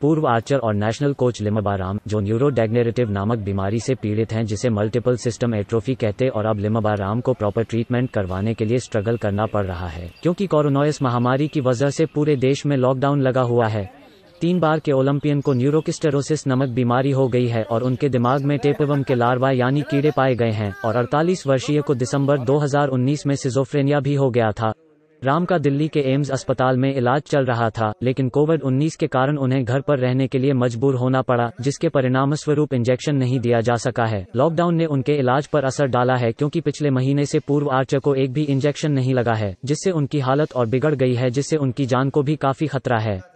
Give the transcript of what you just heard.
पूर्व आर्चर और national coach लिमाबा Ram जो न्यूरोडेग्नेरेटिव नामक बीमारी से पीड़ित हैं जिसे मल्टीपल सिस्टम एट्रोफी कहते और अब लिमाबा राम को प्रॉपर ट्रीटमेंट करवाने के लिए स्ट्रगल करना पड़ रहा है क्योंकि कोरोनाइस महामारी की वजह से पूरे देश में लॉकडाउन लगा हुआ है तीन बार के ओलंपियन को न्यूरोकिस्टेरोसिस नमक बीमारी हो गई है और उनके दिमाग में टेपवम के लार्वा यानी कीड़े पाए गए हैं और 48 वर्षीय को दिसंबर 2019 में सिजोफ्रेनिया भी हो गया था राम का दिल्ली के एम्स अस्पताल में इलाज चल रहा था लेकिन कोविड 19 के कारण उन्हें घर पर रहने के लिए मजबूर होना पड़ा जिसके परिणाम स्वरूप इंजेक्शन नहीं दिया जा सका है लॉकडाउन ने उनके इलाज पर असर डाला है क्योंकि पिछले महीने से पूर्व आर्चर को एक भी इंजेक्शन नहीं लगा है जिससे उनकी हालत और बिगड़ गई है जिससे उनकी जान को भी काफी खतरा है